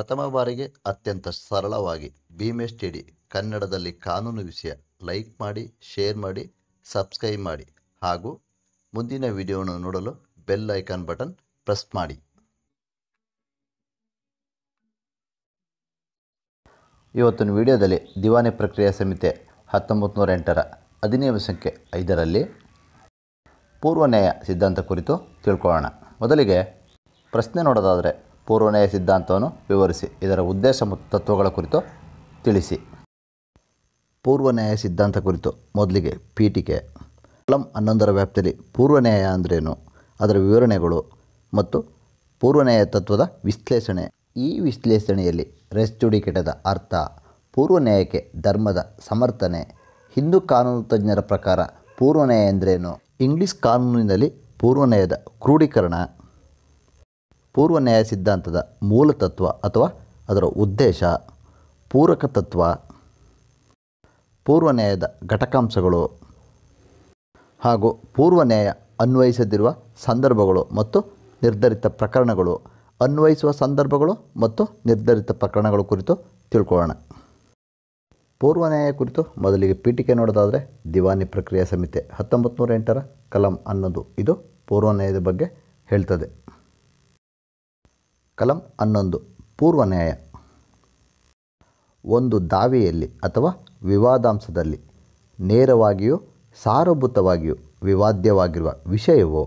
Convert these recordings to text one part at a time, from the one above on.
ಪ್ರಥಮ ಬಾರಿಗೆ ಅತ್ಯಂತ ಸರಳವಾಗಿ ಟಿ ಟಿಡಿ ಕನ್ನಡದಲ್ಲಿ ಕಾನೂನು ವಿಷಯ ಲೈಕ್ ಮಾಡಿ ಶೇರ್ ಮಾಡಿ ಸಬ್ಸ್ಕ್ರೈಬ್ ಮಾಡಿ ಹಾಗೂ ಮುಂದಿನ ವಿಡಿಯೋವನ್ನು ನೋಡಲು ಬೆಲ್ ಐಕಾನ್ ಬಟನ್ ಪ್ರೆಸ್ ಮಾಡಿ ಇವತ್ತಿನ ವಿಡಿಯೋದಲ್ಲಿ ದಿವಾನಿ ಪ್ರಕ್ರಿಯಾ ಸಮಿತಿ ಹತ್ತೊಂಬತ್ತು ನೂರ ಎಂಟರ ಅಧಿನಿಯಮ ಸಂಖ್ಯೆ ಐದರಲ್ಲಿ ಪೂರ್ವ ನ್ಯಾಯ ಸಿದ್ಧಾಂತ ಕುರಿತು ತಿಳ್ಕೊಳ್ಳೋಣ ಮೊದಲಿಗೆ ಪ್ರಶ್ನೆ ನೋಡೋದಾದರೆ ಪೂರ್ವನೆಯ ಸಿದ್ಧಾಂತವನ್ನು ವಿವರಿಸಿ ಇದರ ಉದ್ದೇಶ ಮತ್ತು ತತ್ವಗಳ ಕುರಿತು ತಿಳಿಸಿ ನ್ಯಾಯ ಸಿದ್ಧಾಂತ ಕುರಿತು ಮೊದಲಿಗೆ ಪೀಠಿಕೆ ಕಲಂ ಹನ್ನೊಂದರ ವ್ಯಾಪ್ತಿಯಲ್ಲಿ ಪೂರ್ವನ್ಯಾಯ ಅಂದ್ರೇನು ಅದರ ವಿವರಣೆಗಳು ಮತ್ತು ಪೂರ್ವನ್ಯಾಯ ತತ್ವದ ವಿಶ್ಲೇಷಣೆ ಈ ವಿಶ್ಲೇಷಣೆಯಲ್ಲಿ ರೆಸ್ಟುಡಿಕೆಟದ ಅರ್ಥ ಪೂರ್ವನ್ಯಾಯಕ್ಕೆ ಧರ್ಮದ ಸಮರ್ಥನೆ ಹಿಂದೂ ಕಾನೂನು ತಜ್ಞರ ಪ್ರಕಾರ ಪೂರ್ವನ್ಯಾಯ ಅಂದ್ರೇನು ಇಂಗ್ಲಿಷ್ ಕಾನೂನಿನಲ್ಲಿ ನ್ಯಾಯದ ಕ್ರೋಢೀಕರಣ ಪೂರ್ವ ನ್ಯಾಯ ಸಿದ್ಧಾಂತದ ಮೂಲತತ್ವ ಅಥವಾ ಅದರ ಉದ್ದೇಶ ಪೂರಕ ತತ್ವ ಪೂರ್ವ ನ್ಯಾಯದ ಘಟಕಾಂಶಗಳು ಹಾಗೂ ಪೂರ್ವ ನ್ಯಾಯ ಅನ್ವಯಿಸದಿರುವ ಸಂದರ್ಭಗಳು ಮತ್ತು ನಿರ್ಧರಿತ ಪ್ರಕರಣಗಳು ಅನ್ವಯಿಸುವ ಸಂದರ್ಭಗಳು ಮತ್ತು ನಿರ್ಧರಿತ ಪ್ರಕರಣಗಳ ಕುರಿತು ತಿಳ್ಕೊಳ್ಳೋಣ ಪೂರ್ವ ನ್ಯಾಯ ಕುರಿತು ಮೊದಲಿಗೆ ಪೀಠಿಕೆ ನೋಡೋದಾದರೆ ದಿವಾನಿ ಪ್ರಕ್ರಿಯಾ ಸಮಿತಿ ಹತ್ತೊಂಬತ್ತು ನೂರ ಎಂಟರ ಕಲಂ ಅನ್ನೋದು ಇದು ಪೂರ್ವನ್ಯಾಯದ ಬಗ್ಗೆ ಹೇಳ್ತದೆ ಕಲಂ ಹನ್ನೊಂದು ನ್ಯಾಯ ಒಂದು ದಾವೆಯಲ್ಲಿ ಅಥವಾ ವಿವಾದಾಂಶದಲ್ಲಿ ನೇರವಾಗಿಯೂ ಸಾರಭೂತವಾಗಿಯೂ ವಿವಾದ್ಯವಾಗಿರುವ ವಿಷಯವೋ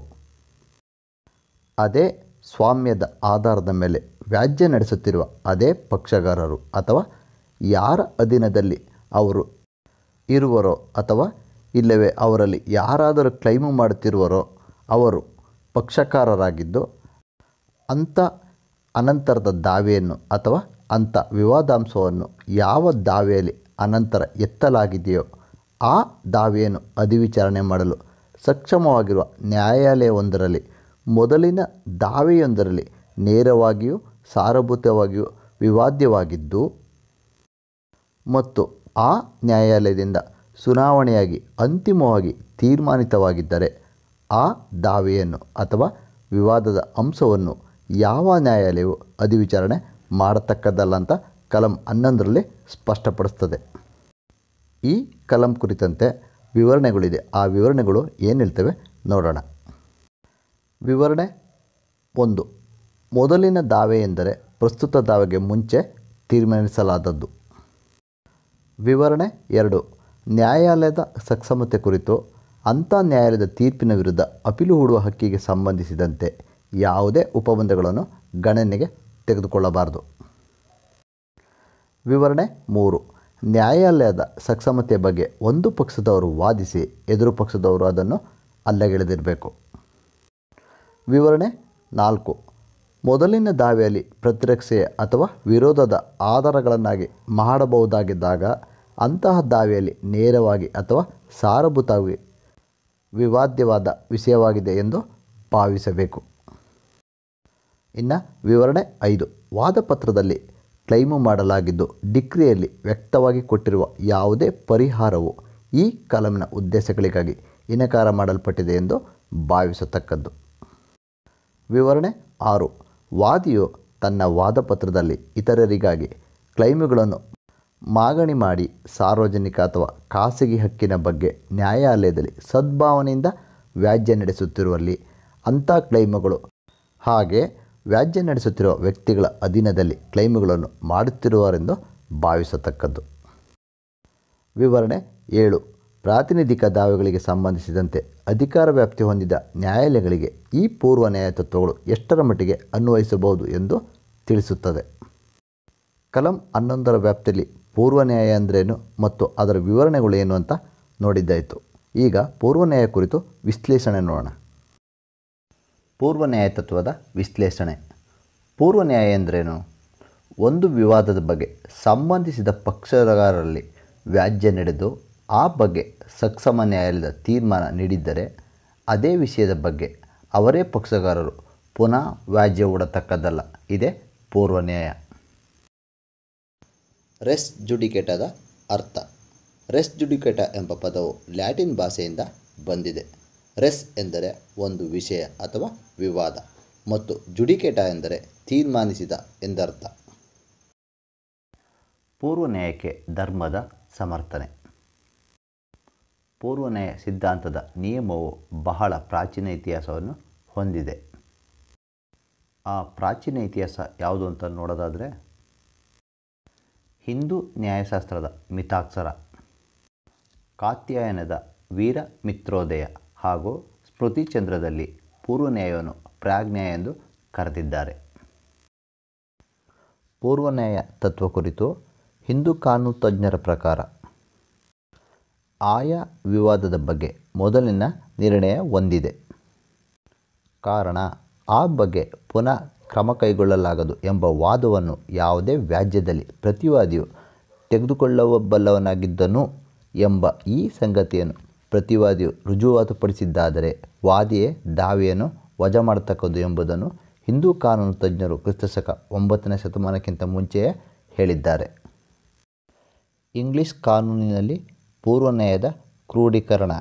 ಅದೇ ಸ್ವಾಮ್ಯದ ಆಧಾರದ ಮೇಲೆ ವ್ಯಾಜ್ಯ ನಡೆಸುತ್ತಿರುವ ಅದೇ ಪಕ್ಷಗಾರರು ಅಥವಾ ಯಾರ ಅಧೀನದಲ್ಲಿ ಅವರು ಇರುವರೋ ಅಥವಾ ಇಲ್ಲವೇ ಅವರಲ್ಲಿ ಯಾರಾದರೂ ಕ್ಲೈಮು ಮಾಡುತ್ತಿರುವರೋ ಅವರು ಪಕ್ಷಕಾರರಾಗಿದ್ದು ಅಂಥ ಅನಂತರದ ದಾವೆಯನ್ನು ಅಥವಾ ಅಂಥ ವಿವಾದಾಂಶವನ್ನು ಯಾವ ದಾವೆಯಲ್ಲಿ ಅನಂತರ ಎತ್ತಲಾಗಿದೆಯೋ ಆ ದಾವೆಯನ್ನು ಅಧಿವಿಚಾರಣೆ ಮಾಡಲು ಸಕ್ಷಮವಾಗಿರುವ ನ್ಯಾಯಾಲಯವೊಂದರಲ್ಲಿ ಮೊದಲಿನ ದಾವೆಯೊಂದರಲ್ಲಿ ನೇರವಾಗಿಯೂ ಸಾರಭೂತವಾಗಿಯೂ ವಿವಾದ್ಯವಾಗಿದ್ದು ಮತ್ತು ಆ ನ್ಯಾಯಾಲಯದಿಂದ ಚುನಾವಣೆಯಾಗಿ ಅಂತಿಮವಾಗಿ ತೀರ್ಮಾನಿತವಾಗಿದ್ದರೆ ಆ ದಾವೆಯನ್ನು ಅಥವಾ ವಿವಾದದ ಅಂಶವನ್ನು ಯಾವ ನ್ಯಾಯಾಲಯವು ಅಧಿವಿಚಾರಣೆ ಮಾಡತಕ್ಕದ್ದಲ್ಲ ಅಂತ ಕಲಂ ಹನ್ನೊಂದರಲ್ಲಿ ಸ್ಪಷ್ಟಪಡಿಸ್ತದೆ ಈ ಕಲಂ ಕುರಿತಂತೆ ವಿವರಣೆಗಳಿದೆ ಆ ವಿವರಣೆಗಳು ಏನು ಹೇಳ್ತವೆ ನೋಡೋಣ ವಿವರಣೆ ಒಂದು ಮೊದಲಿನ ದಾವೆ ಎಂದರೆ ಪ್ರಸ್ತುತ ದಾವೆಗೆ ಮುಂಚೆ ತೀರ್ಮಾನಿಸಲಾದದ್ದು ವಿವರಣೆ ಎರಡು ನ್ಯಾಯಾಲಯದ ಸಕ್ಷಮತೆ ಕುರಿತು ಅಂಥ ನ್ಯಾಯಾಲಯದ ತೀರ್ಪಿನ ವಿರುದ್ಧ ಅಪೀಲು ಹೂಡುವ ಹಕ್ಕಿಗೆ ಸಂಬಂಧಿಸಿದಂತೆ ಯಾವುದೇ ಉಪಬಂಧಗಳನ್ನು ಗಣನೆಗೆ ತೆಗೆದುಕೊಳ್ಳಬಾರದು ವಿವರಣೆ ಮೂರು ನ್ಯಾಯಾಲಯದ ಸಕ್ಷಮತೆಯ ಬಗ್ಗೆ ಒಂದು ಪಕ್ಷದವರು ವಾದಿಸಿ ಎದುರು ಪಕ್ಷದವರು ಅದನ್ನು ಅಲ್ಲಗೆಳೆದಿರಬೇಕು ವಿವರಣೆ ನಾಲ್ಕು ಮೊದಲಿನ ದಾವೆಯಲ್ಲಿ ಪ್ರತಿರಕ್ಷೆಯ ಅಥವಾ ವಿರೋಧದ ಆಧಾರಗಳನ್ನಾಗಿ ಮಾಡಬಹುದಾಗಿದ್ದಾಗ ಅಂತಹ ದಾವೆಯಲ್ಲಿ ನೇರವಾಗಿ ಅಥವಾ ಸಾರಭೂತವಾಗಿ ವಿವಾದ್ಯವಾದ ವಿಷಯವಾಗಿದೆ ಎಂದು ಭಾವಿಸಬೇಕು ಇನ್ನು ವಿವರಣೆ ಐದು ವಾದಪತ್ರದಲ್ಲಿ ಕ್ಲೈಮು ಮಾಡಲಾಗಿದ್ದು ಡಿಕ್ರಿಯಲ್ಲಿ ವ್ಯಕ್ತವಾಗಿ ಕೊಟ್ಟಿರುವ ಯಾವುದೇ ಪರಿಹಾರವು ಈ ಕಲಂನ ಉದ್ದೇಶಗಳಿಗಾಗಿ ಇನಕಾರ ಮಾಡಲ್ಪಟ್ಟಿದೆ ಎಂದು ಭಾವಿಸತಕ್ಕದ್ದು ವಿವರಣೆ ಆರು ವಾದಿಯು ತನ್ನ ವಾದಪತ್ರದಲ್ಲಿ ಇತರರಿಗಾಗಿ ಕ್ಲೈಮುಗಳನ್ನು ಮಾಗಣಿ ಮಾಡಿ ಸಾರ್ವಜನಿಕ ಅಥವಾ ಖಾಸಗಿ ಹಕ್ಕಿನ ಬಗ್ಗೆ ನ್ಯಾಯಾಲಯದಲ್ಲಿ ಸದ್ಭಾವನೆಯಿಂದ ವ್ಯಾಜ್ಯ ನಡೆಸುತ್ತಿರುವಲ್ಲಿ ಅಂಥ ಕ್ಲೈಮುಗಳು ಹಾಗೆ ವ್ಯಾಜ್ಯ ನಡೆಸುತ್ತಿರುವ ವ್ಯಕ್ತಿಗಳ ಅಧೀನದಲ್ಲಿ ಕ್ಲೈಮುಗಳನ್ನು ಮಾಡುತ್ತಿರುವರೆಂದು ಭಾವಿಸತಕ್ಕದ್ದು ವಿವರಣೆ ಏಳು ಪ್ರಾತಿನಿಧಿಕ ದಾವೆಗಳಿಗೆ ಸಂಬಂಧಿಸಿದಂತೆ ಅಧಿಕಾರ ವ್ಯಾಪ್ತಿ ಹೊಂದಿದ ನ್ಯಾಯಾಲಯಗಳಿಗೆ ಈ ಪೂರ್ವ ನ್ಯಾಯ ತತ್ವಗಳು ಎಷ್ಟರ ಮಟ್ಟಿಗೆ ಅನ್ವಯಿಸಬಹುದು ಎಂದು ತಿಳಿಸುತ್ತದೆ ಕಲಂ ಹನ್ನೊಂದರ ವ್ಯಾಪ್ತಿಯಲ್ಲಿ ಪೂರ್ವ ನ್ಯಾಯ ಅಂದ್ರೇನು ಮತ್ತು ಅದರ ವಿವರಣೆಗಳು ಏನು ಅಂತ ನೋಡಿದ್ದಾಯಿತು ಈಗ ಪೂರ್ವ ನ್ಯಾಯ ಕುರಿತು ವಿಶ್ಲೇಷಣೆ ನೋಡೋಣ ಪೂರ್ವ ನ್ಯಾಯತತ್ವದ ವಿಶ್ಲೇಷಣೆ ಪೂರ್ವ ನ್ಯಾಯ ಎಂದ್ರೇನು ಒಂದು ವಿವಾದದ ಬಗ್ಗೆ ಸಂಬಂಧಿಸಿದ ಪಕ್ಷಗಾರರಲ್ಲಿ ವ್ಯಾಜ್ಯ ನಡೆದು ಆ ಬಗ್ಗೆ ಸಕ್ಷಮ ನ್ಯಾಯಾಲಯದ ತೀರ್ಮಾನ ನೀಡಿದ್ದರೆ ಅದೇ ವಿಷಯದ ಬಗ್ಗೆ ಅವರೇ ಪಕ್ಷಗಾರರು ಪುನಃ ವ್ಯಾಜ್ಯ ಹೂಡತಕ್ಕದ್ದಲ್ಲ ಇದೇ ಪೂರ್ವ ನ್ಯಾಯ ರೆಸ್ ಜುಡಿಕೇಟದ ಅರ್ಥ ರೆಸ್ ಜುಡಿಕೇಟ ಎಂಬ ಪದವು ಲ್ಯಾಟಿನ್ ಭಾಷೆಯಿಂದ ಬಂದಿದೆ ರೆಸ್ ಎಂದರೆ ಒಂದು ವಿಷಯ ಅಥವಾ ವಿವಾದ ಮತ್ತು ಜುಡಿಕೇಟ ಎಂದರೆ ತೀರ್ಮಾನಿಸಿದ ಎಂದರ್ಥ ಪೂರ್ವನ್ಯಾಯಕ್ಕೆ ಧರ್ಮದ ಸಮರ್ಥನೆ ಪೂರ್ವನ್ಯಾಯ ಸಿದ್ಧಾಂತದ ನಿಯಮವು ಬಹಳ ಪ್ರಾಚೀನ ಇತಿಹಾಸವನ್ನು ಹೊಂದಿದೆ ಆ ಪ್ರಾಚೀನ ಇತಿಹಾಸ ಯಾವುದು ಅಂತ ನೋಡೋದಾದರೆ ಹಿಂದೂ ನ್ಯಾಯಶಾಸ್ತ್ರದ ಮಿತಾಕ್ಷರ ಕಾತ್ಯಾಯನದ ವೀರ ಮಿತ್ರೋದಯ ಹಾಗೂ ಸ್ಮೃತಿಚಂದ್ರದಲ್ಲಿ ಪೂರ್ವನ್ಯಾಯವನ್ನು ಪ್ರಾಜ್ಞಾಯ ಎಂದು ಕರೆದಿದ್ದಾರೆ ಪೂರ್ವನ್ಯಾಯ ತತ್ವ ಕುರಿತು ಹಿಂದೂ ಕಾನೂನು ತಜ್ಞರ ಪ್ರಕಾರ ಆಯಾ ವಿವಾದದ ಬಗ್ಗೆ ಮೊದಲಿನ ನಿರ್ಣಯ ಹೊಂದಿದೆ ಕಾರಣ ಆ ಬಗ್ಗೆ ಪುನಃ ಕ್ರಮ ಕೈಗೊಳ್ಳಲಾಗದು ಎಂಬ ವಾದವನ್ನು ಯಾವುದೇ ವ್ಯಾಜ್ಯದಲ್ಲಿ ಪ್ರತಿವಾದಿಯು ತೆಗೆದುಕೊಳ್ಳಬಲ್ಲವನಾಗಿದ್ದನು ಎಂಬ ಈ ಸಂಗತಿಯನ್ನು ಪ್ರತಿವಾದಿಯು ರುಜುವಾತುಪಡಿಸಿದ್ದಾದರೆ ವಾದಿಯೇ ದಾವೆಯನ್ನು ವಜಾ ಮಾಡತಕ್ಕದ್ದು ಎಂಬುದನ್ನು ಹಿಂದೂ ಕಾನೂನು ತಜ್ಞರು ಕ್ರಿಸ್ತಶಕ ಒಂಬತ್ತನೇ ಶತಮಾನಕ್ಕಿಂತ ಮುಂಚೆಯೇ ಹೇಳಿದ್ದಾರೆ ಇಂಗ್ಲಿಷ್ ಕಾನೂನಿನಲ್ಲಿ ಪೂರ್ವನಯದ ಕ್ರೂಢೀಕರಣ ಕ್ರೋಢೀಕರಣ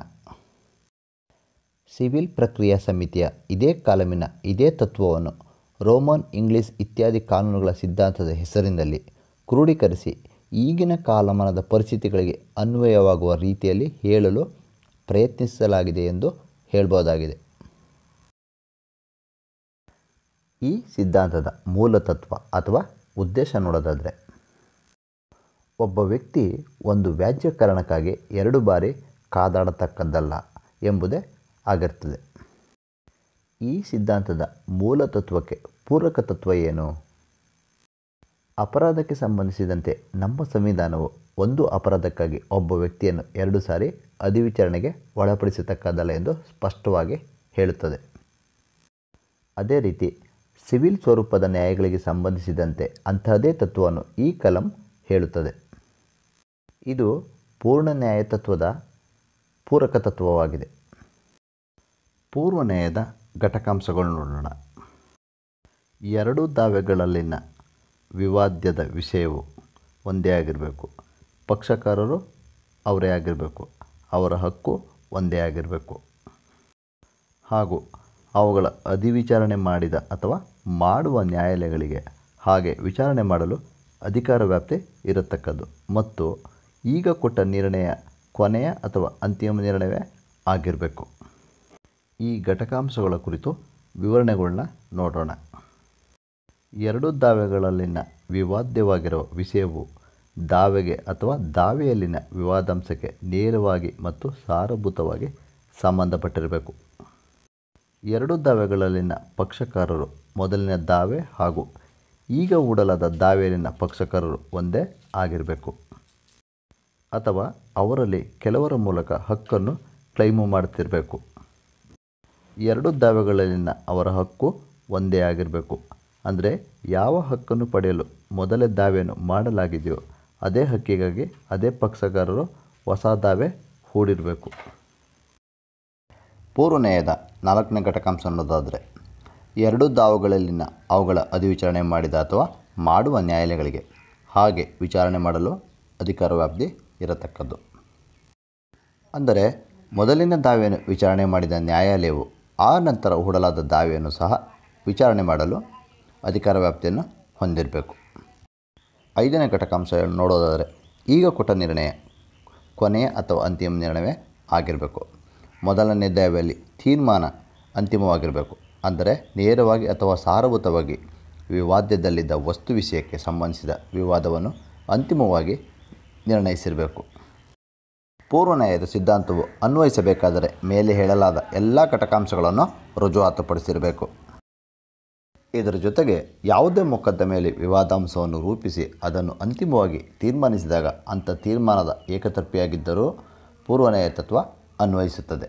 ಸಿವಿಲ್ ಪ್ರಕ್ರಿಯಾ ಸಮಿತಿಯ ಇದೇ ಕಾಲಮಿನ ಇದೇ ತತ್ವವನ್ನು ರೋಮನ್ ಇಂಗ್ಲಿಷ್ ಇತ್ಯಾದಿ ಕಾನೂನುಗಳ ಸಿದ್ಧಾಂತದ ಹೆಸರಿನಲ್ಲಿ ಕ್ರೋಢೀಕರಿಸಿ ಈಗಿನ ಕಾಲಮಾನದ ಪರಿಸ್ಥಿತಿಗಳಿಗೆ ಅನ್ವಯವಾಗುವ ರೀತಿಯಲ್ಲಿ ಹೇಳಲು ಪ್ರಯತ್ನಿಸಲಾಗಿದೆ ಎಂದು ಹೇಳ್ಬೋದಾಗಿದೆ ಈ ಸಿದ್ಧಾಂತದ ಮೂಲತತ್ವ ಅಥವಾ ಉದ್ದೇಶ ನೋಡೋದಾದರೆ ಒಬ್ಬ ವ್ಯಕ್ತಿ ಒಂದು ವ್ಯಾಜ್ಯ ಕಾರಣಕ್ಕಾಗಿ ಎರಡು ಬಾರಿ ಕಾದಾಡತಕ್ಕದ್ದಲ್ಲ ಎಂಬುದೇ ಆಗಿರ್ತದೆ ಈ ಸಿದ್ಧಾಂತದ ಮೂಲ ತತ್ವಕ್ಕೆ ಪೂರಕ ತತ್ವ ಏನು ಅಪರಾಧಕ್ಕೆ ಸಂಬಂಧಿಸಿದಂತೆ ನಮ್ಮ ಸಂವಿಧಾನವು ಒಂದು ಅಪರಾಧಕ್ಕಾಗಿ ಒಬ್ಬ ವ್ಯಕ್ತಿಯನ್ನು ಎರಡು ಸಾರಿ ಅಧಿವಿಚಾರಣೆಗೆ ಒಳಪಡಿಸತಕ್ಕದ್ದಲ್ಲ ಎಂದು ಸ್ಪಷ್ಟವಾಗಿ ಹೇಳುತ್ತದೆ ಅದೇ ರೀತಿ ಸಿವಿಲ್ ಸ್ವರೂಪದ ನ್ಯಾಯಗಳಿಗೆ ಸಂಬಂಧಿಸಿದಂತೆ ಅಂತಹದೇ ತತ್ವವನ್ನು ಈ ಕಲಂ ಹೇಳುತ್ತದೆ ಇದು ಪೂರ್ಣ ನ್ಯಾಯ ತತ್ವದ ಪೂರಕ ತತ್ವವಾಗಿದೆ ಪೂರ್ವ ನ್ಯಾಯದ ಘಟಕಾಂಶಗಳು ನೋಡೋಣ ಎರಡೂ ದಾವೆಗಳಲ್ಲಿನ ವಿವಾದ್ಯದ ವಿಷಯವು ಒಂದೇ ಆಗಿರಬೇಕು ಪಕ್ಷಕಾರರು ಅವರೇ ಆಗಿರಬೇಕು ಅವರ ಹಕ್ಕು ಒಂದೇ ಆಗಿರಬೇಕು ಹಾಗೂ ಅವುಗಳ ಅಧಿವಿಚಾರಣೆ ಮಾಡಿದ ಅಥವಾ ಮಾಡುವ ನ್ಯಾಯಾಲಯಗಳಿಗೆ ಹಾಗೆ ವಿಚಾರಣೆ ಮಾಡಲು ಅಧಿಕಾರ ವ್ಯಾಪ್ತಿ ಇರತಕ್ಕದ್ದು ಮತ್ತು ಈಗ ಕೊಟ್ಟ ನಿರ್ಣಯ ಕೊನೆಯ ಅಥವಾ ಅಂತಿಮ ನಿರ್ಣಯವೇ ಆಗಿರಬೇಕು ಈ ಘಟಕಾಂಶಗಳ ಕುರಿತು ವಿವರಣೆಗಳನ್ನ ನೋಡೋಣ ಎರಡು ದಾವೆಗಳಲ್ಲಿನ ವಿವಾದ್ಯವಾಗಿರುವ ವಿಷಯವು ದಾವೆಗೆ ಅಥವಾ ದಾವೆಯಲ್ಲಿನ ವಿವಾದಾಂಶಕ್ಕೆ ನೇರವಾಗಿ ಮತ್ತು ಸಾರಭೂತವಾಗಿ ಸಂಬಂಧಪಟ್ಟಿರಬೇಕು ಎರಡು ದಾವೆಗಳಲ್ಲಿನ ಪಕ್ಷಕಾರರು ಮೊದಲಿನ ದಾವೆ ಹಾಗೂ ಈಗ ಹೂಡಲಾದ ದಾವೆಯಲ್ಲಿನ ಪಕ್ಷಕಾರರು ಒಂದೇ ಆಗಿರಬೇಕು ಅಥವಾ ಅವರಲ್ಲಿ ಕೆಲವರ ಮೂಲಕ ಹಕ್ಕನ್ನು ಕ್ಲೈಮು ಮಾಡ್ತಿರಬೇಕು ಎರಡು ದಾವೆಗಳಲ್ಲಿನ ಅವರ ಹಕ್ಕು ಒಂದೇ ಆಗಿರಬೇಕು ಅಂದರೆ ಯಾವ ಹಕ್ಕನ್ನು ಪಡೆಯಲು ಮೊದಲೇ ದಾವೆಯನ್ನು ಮಾಡಲಾಗಿದೆಯೋ ಅದೇ ಹಕ್ಕಿಗಾಗಿ ಅದೇ ಪಕ್ಷಗಾರರು ಹೊಸ ದಾವೆ ಹೂಡಿರಬೇಕು ಪೂರ್ವನೇಯದ ನಾಲ್ಕನೇ ಘಟಕಾಂಶ ಅನ್ನೋದಾದರೆ ಎರಡು ದಾವುಗಳಲ್ಲಿನ ಅವುಗಳ ಅಧಿವಿಚಾರಣೆ ಮಾಡಿದ ಅಥವಾ ಮಾಡುವ ನ್ಯಾಯಾಲಯಗಳಿಗೆ ಹಾಗೆ ವಿಚಾರಣೆ ಮಾಡಲು ಅಧಿಕಾರ ವ್ಯಾಪ್ತಿ ಇರತಕ್ಕದ್ದು ಅಂದರೆ ಮೊದಲಿನ ದಾವೆಯನ್ನು ವಿಚಾರಣೆ ಮಾಡಿದ ನ್ಯಾಯಾಲಯವು ಆ ನಂತರ ಹೂಡಲಾದ ದಾವೆಯನ್ನು ಸಹ ವಿಚಾರಣೆ ಮಾಡಲು ಅಧಿಕಾರ ವ್ಯಾಪ್ತಿಯನ್ನು ಹೊಂದಿರಬೇಕು ಐದನೇ ಘಟಕಾಂಶಗಳು ನೋಡೋದಾದರೆ ಈಗ ಕೊಟ್ಟ ನಿರ್ಣಯ ಕೊನೆಯ ಅಥವಾ ಅಂತಿಮ ನಿರ್ಣಯವೇ ಆಗಿರಬೇಕು ಮೊದಲನೇ ದಯವೆಯಲ್ಲಿ ತೀರ್ಮಾನ ಅಂತಿಮವಾಗಿರಬೇಕು ಅಂದರೆ ನೇರವಾಗಿ ಅಥವಾ ಸಾರಭೂತವಾಗಿ ವಿವಾದ್ಯದಲ್ಲಿದ್ದ ವಸ್ತು ವಿಷಯಕ್ಕೆ ಸಂಬಂಧಿಸಿದ ವಿವಾದವನ್ನು ಅಂತಿಮವಾಗಿ ನಿರ್ಣಯಿಸಿರಬೇಕು ಪೂರ್ವನ್ಯಾಯದ ಸಿದ್ಧಾಂತವು ಅನ್ವಯಿಸಬೇಕಾದರೆ ಮೇಲೆ ಹೇಳಲಾದ ಎಲ್ಲ ಘಟಕಾಂಶಗಳನ್ನು ರುಜುವಾತುಪಡಿಸಿರಬೇಕು ಇದರ ಜೊತೆಗೆ ಯಾವುದೇ ಮೊಕದ್ದಮೆಯಲ್ಲಿ ವಿವಾದಾಂಶವನ್ನು ರೂಪಿಸಿ ಅದನ್ನು ಅಂತಿಮವಾಗಿ ತೀರ್ಮಾನಿಸಿದಾಗ ಅಂಥ ತೀರ್ಮಾನದ ಏಕತರ್ಪಿಯಾಗಿದ್ದರೂ ಪೂರ್ವನೆಯ ತತ್ವ ಅನ್ವಯಿಸುತ್ತದೆ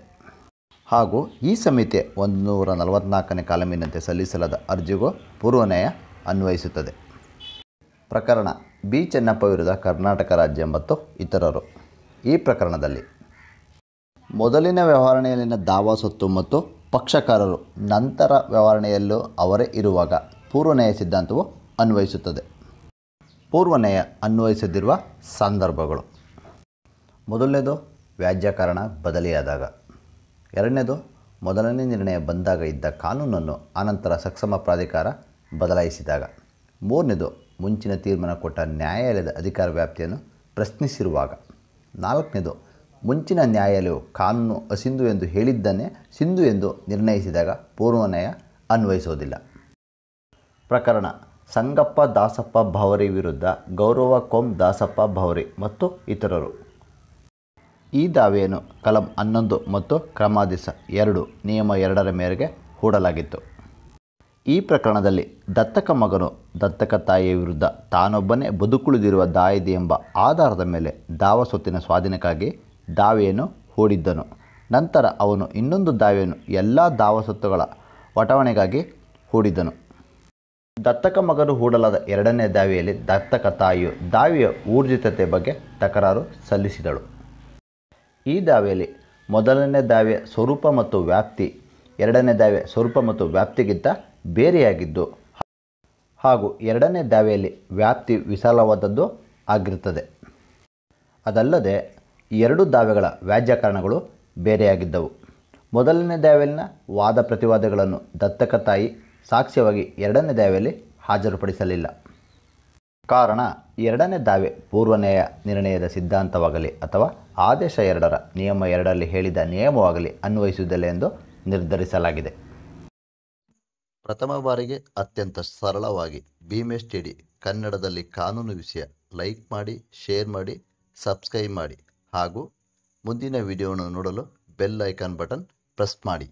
ಹಾಗೂ ಈ ಸಮಿತಿ ಒಂದು ನೂರ ನಲವತ್ತ್ನಾಲ್ಕನೇ ಕಾಲಮಿನಂತೆ ಸಲ್ಲಿಸಲಾದ ಅರ್ಜಿಗೂ ಪೂರ್ವನೆಯ ಅನ್ವಯಿಸುತ್ತದೆ ಪ್ರಕರಣ ಬಿ ಚೆನ್ನಪ್ಪ ವಿರುದ್ಧ ಕರ್ನಾಟಕ ರಾಜ್ಯ ಮತ್ತು ಇತರರು ಈ ಪ್ರಕರಣದಲ್ಲಿ ಮೊದಲಿನ ವ್ಯವಹಾರೆಯಲ್ಲಿನ ದಾವಾ ಸೊತ್ತು ಮತ್ತು ಪಕ್ಷಕಾರರು ನಂತರ ವ್ಯವಹರಣೆಯಲ್ಲೂ ಅವರೇ ಇರುವಾಗ ಪೂರ್ವನೆಯ ಸಿದ್ಧಾಂತವು ಅನ್ವಯಿಸುತ್ತದೆ ಪೂರ್ವನಯ ಅನ್ವಯಿಸದಿರುವ ಸಂದರ್ಭಗಳು ಮೊದಲನೇದು ವ್ಯಾಜ್ಯಕಾರಣ ಬದಲಿಯಾದಾಗ ಎರಡನೇದು ಮೊದಲನೇ ನಿರ್ಣಯ ಬಂದಾಗ ಇದ್ದ ಕಾನೂನನ್ನು ಆನಂತರ ಸಕ್ಷಮ ಪ್ರಾಧಿಕಾರ ಬದಲಾಯಿಸಿದಾಗ ಮೂರನೇದು ಮುಂಚಿನ ತೀರ್ಮಾನ ಕೊಟ್ಟ ನ್ಯಾಯಾಲಯದ ಅಧಿಕಾರ ವ್ಯಾಪ್ತಿಯನ್ನು ಪ್ರಶ್ನಿಸಿರುವಾಗ ನಾಲ್ಕನೇದು ಮುಂಚಿನ ನ್ಯಾಯಾಲಯವು ಕಾನೂನು ಅಸಿಂಧು ಎಂದು ಹೇಳಿದ್ದನ್ನೇ ಸಿಂಧು ಎಂದು ನಿರ್ಣಯಿಸಿದಾಗ ಪೂರ್ವನ್ಯಾಯ ಅನ್ವಯಿಸುವುದಿಲ್ಲ ಪ್ರಕರಣ ಸಂಗಪ್ಪ ದಾಸಪ್ಪ ಭವರಿ ವಿರುದ್ಧ ಗೌರವ ಕೊಂ ದಾಸಪ್ಪ ಭವರಿ ಮತ್ತು ಇತರರು ಈ ದಾವೆಯನ್ನು ಕಲಂ ಹನ್ನೊಂದು ಮತ್ತು ಕ್ರಮಾದೇಶ ಎರಡು ನಿಯಮ ಎರಡರ ಮೇರೆಗೆ ಹೂಡಲಾಗಿತ್ತು ಈ ಪ್ರಕರಣದಲ್ಲಿ ದತ್ತಕ ಮಗನು ದತ್ತಕ ತಾಯಿಯ ವಿರುದ್ಧ ತಾನೊಬ್ಬನೇ ಬದುಕುಳಿದಿರುವ ದಾಯಿದೆ ಎಂಬ ಆಧಾರದ ಮೇಲೆ ದಾವ ಸೊತ್ತಿನ ಸ್ವಾಧೀನಕ್ಕಾಗಿ ದಾವೆಯನ್ನು ಹೂಡಿದ್ದನು ನಂತರ ಅವನು ಇನ್ನೊಂದು ದಾವೆಯನ್ನು ಎಲ್ಲ ದಾವಸತ್ತುಗಳ ವಟವಣೆಗಾಗಿ ಹೂಡಿದನು ದತ್ತಕ ಮಗನು ಹೂಡಲಾದ ಎರಡನೇ ದಾವಿಯಲ್ಲಿ ದತ್ತಕ ತಾಯಿಯು ದಾವಿಯ ಊರ್ಜಿತತೆ ಬಗ್ಗೆ ತಕರಾರು ಸಲ್ಲಿಸಿದಳು ಈ ದಾವಿಯಲ್ಲಿ ಮೊದಲನೇ ದಾವಿಯ ಸ್ವರೂಪ ಮತ್ತು ವ್ಯಾಪ್ತಿ ಎರಡನೇ ದಾವೆ ಸ್ವರೂಪ ಮತ್ತು ವ್ಯಾಪ್ತಿಗಿಂತ ಬೇರೆಯಾಗಿದ್ದು ಹಾಗೂ ಎರಡನೇ ದಾವೆಯಲ್ಲಿ ವ್ಯಾಪ್ತಿ ವಿಶಾಲವಾದದ್ದು ಆಗಿರುತ್ತದೆ ಅದಲ್ಲದೆ ಎರಡು ಎರಡೂ ದಾವೆಗಳ ಕಾರಣಗಳು ಬೇರೆಯಾಗಿದ್ದವು ಮೊದಲನೇ ದಾವೆಯಲ್ಲಿನ ವಾದ ಪ್ರತಿವಾದಗಳನ್ನು ದತ್ತಕ ತಾಯಿ ಸಾಕ್ಷ್ಯವಾಗಿ ಎರಡನೇ ದಾವೆಯಲ್ಲಿ ಹಾಜರುಪಡಿಸಲಿಲ್ಲ ಕಾರಣ ಎರಡನೇ ದಾವೆ ಪೂರ್ವನೆಯ ನಿರ್ಣಯದ ಸಿದ್ಧಾಂತವಾಗಲಿ ಅಥವಾ ಆದೇಶ ಎರಡರ ನಿಯಮ ಎರಡರಲ್ಲಿ ಹೇಳಿದ ನಿಯಮವಾಗಲಿ ಅನ್ವಯಿಸುವುದಿಲ್ಲ ಎಂದು ನಿರ್ಧರಿಸಲಾಗಿದೆ ಪ್ರಥಮ ಬಾರಿಗೆ ಅತ್ಯಂತ ಸರಳವಾಗಿ ಭೀಮೇಶ್ ಕನ್ನಡದಲ್ಲಿ ಕಾನೂನು ವಿಷಯ ಲೈಕ್ ಮಾಡಿ ಶೇರ್ ಮಾಡಿ ಸಬ್ಸ್ಕ್ರೈಬ್ ಮಾಡಿ ಹಾಗೂ ಮುಂದಿನ ವಿಡಿಯೋವನ್ನು ನೋಡಲು ಬೆಲ್ ಐಕಾನ್ ಬಟನ್ ಪ್ರೆಸ್ ಮಾಡಿ